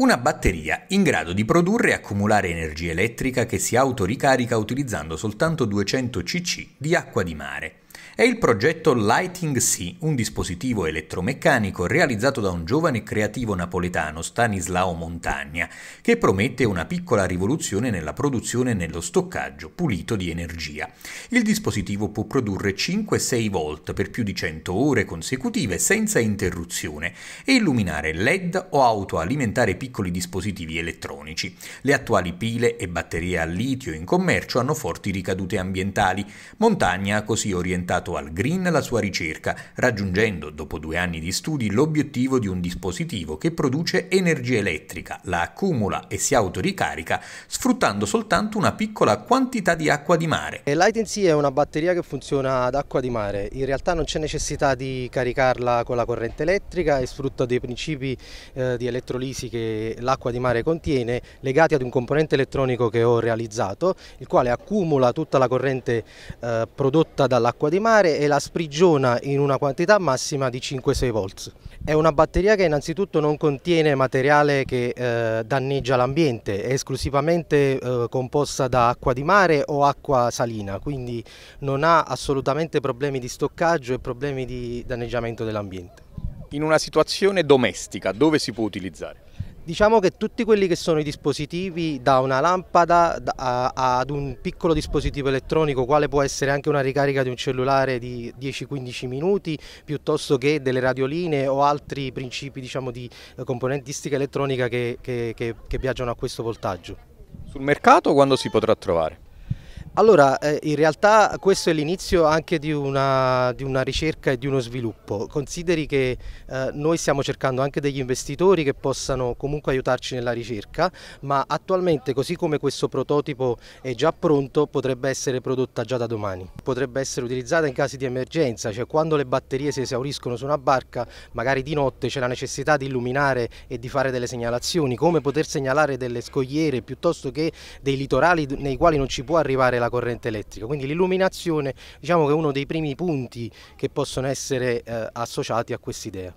Una batteria in grado di produrre e accumulare energia elettrica che si autoricarica utilizzando soltanto 200 cc di acqua di mare è il progetto Lighting C, un dispositivo elettromeccanico realizzato da un giovane creativo napoletano Stanislao Montagna, che promette una piccola rivoluzione nella produzione e nello stoccaggio pulito di energia. Il dispositivo può produrre 5-6 volt per più di 100 ore consecutive senza interruzione e illuminare LED o autoalimentare piccoli dispositivi elettronici. Le attuali pile e batterie a litio in commercio hanno forti ricadute ambientali. Montagna ha così orientato dedicato al green la sua ricerca, raggiungendo, dopo due anni di studi, l'obiettivo di un dispositivo che produce energia elettrica, la accumula e si autoricarica sfruttando soltanto una piccola quantità di acqua di mare. L'ITNC è una batteria che funziona ad acqua di mare, in realtà non c'è necessità di caricarla con la corrente elettrica e sfrutta dei principi eh, di elettrolisi che l'acqua di mare contiene legati ad un componente elettronico che ho realizzato, il quale accumula tutta la corrente eh, prodotta dall'acqua di mare nucleare e la sprigiona in una quantità massima di 5-6 volts. È una batteria che innanzitutto non contiene materiale che eh, danneggia l'ambiente, è esclusivamente eh, composta da acqua di mare o acqua salina, quindi non ha assolutamente problemi di stoccaggio e problemi di danneggiamento dell'ambiente. In una situazione domestica dove si può utilizzare? Diciamo che tutti quelli che sono i dispositivi, da una lampada a, a, ad un piccolo dispositivo elettronico, quale può essere anche una ricarica di un cellulare di 10-15 minuti, piuttosto che delle radioline o altri principi diciamo, di eh, componentistica elettronica che, che, che, che viaggiano a questo voltaggio. Sul mercato quando si potrà trovare? Allora, eh, in realtà questo è l'inizio anche di una, di una, ricerca e di uno sviluppo. Consideri che eh, noi stiamo cercando anche degli investitori che possano comunque aiutarci nella ricerca, ma attualmente così come questo prototipo è già pronto potrebbe essere prodotta già da domani. Potrebbe essere utilizzata in casi di emergenza, cioè quando le batterie si esauriscono su una barca, magari di notte c'è la necessità di illuminare e di fare delle segnalazioni, come poter segnalare delle scogliere piuttosto che dei litorali nei quali non ci può arrivare la dalla corrente elettrica. Quindi l'illuminazione diciamo che è uno dei primi punti che possono essere eh, associati a quest'idea.